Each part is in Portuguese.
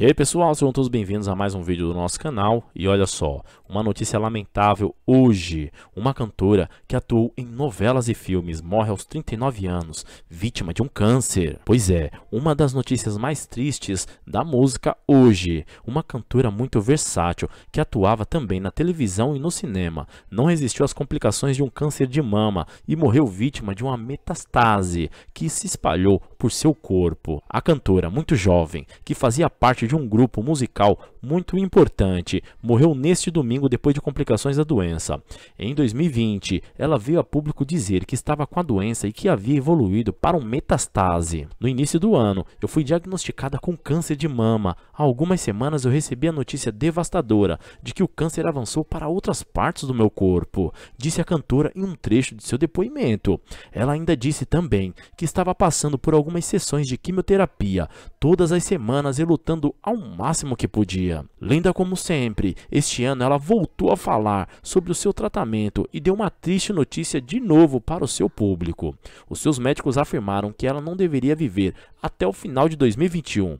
E aí pessoal, sejam todos bem-vindos a mais um vídeo do nosso canal E olha só, uma notícia lamentável hoje Uma cantora que atuou em novelas e filmes morre aos 39 anos, vítima de um câncer Pois é, uma das notícias mais tristes da música hoje Uma cantora muito versátil que atuava também na televisão e no cinema Não resistiu às complicações de um câncer de mama E morreu vítima de uma metastase que se espalhou por seu corpo A cantora, muito jovem, que fazia parte de um grupo musical muito importante, morreu neste domingo depois de complicações da doença. Em 2020, ela veio a público dizer que estava com a doença e que havia evoluído para um metastase. No início do ano, eu fui diagnosticada com câncer de mama. Há algumas semanas eu recebi a notícia devastadora de que o câncer avançou para outras partes do meu corpo, disse a cantora em um trecho de seu depoimento. Ela ainda disse também que estava passando por algumas sessões de quimioterapia, todas as semanas e lutando ao máximo que podia dia. Linda como sempre, este ano ela voltou a falar sobre o seu tratamento e deu uma triste notícia de novo para o seu público. Os seus médicos afirmaram que ela não deveria viver até o final de 2021.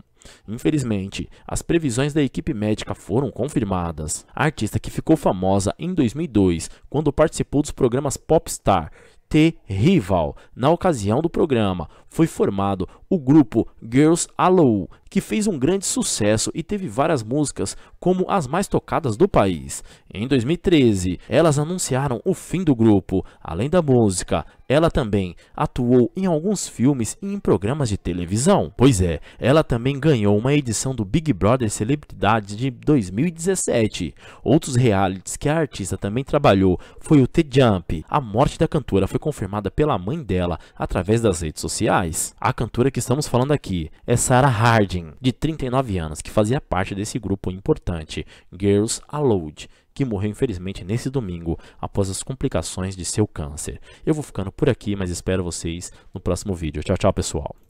Infelizmente, as previsões da equipe médica foram confirmadas. A artista que ficou famosa em 2002, quando participou dos programas Popstar T. Rival. Na ocasião do programa, foi formado o grupo Girls Allow, que fez um grande sucesso e teve várias músicas como as mais tocadas do país. Em 2013, elas anunciaram o fim do grupo. Além da música, ela também atuou em alguns filmes e em programas de televisão. Pois é, ela também ganhou uma edição do Big Brother Celebridades de 2017. Outros realities que a artista também trabalhou foi o The Jump. A morte da cantora foi confirmada pela mãe dela através das redes sociais atrás. A cantora que estamos falando aqui é Sarah Harding, de 39 anos, que fazia parte desse grupo importante, Girls Aloud, que morreu infelizmente nesse domingo após as complicações de seu câncer. Eu vou ficando por aqui, mas espero vocês no próximo vídeo. Tchau, tchau, pessoal.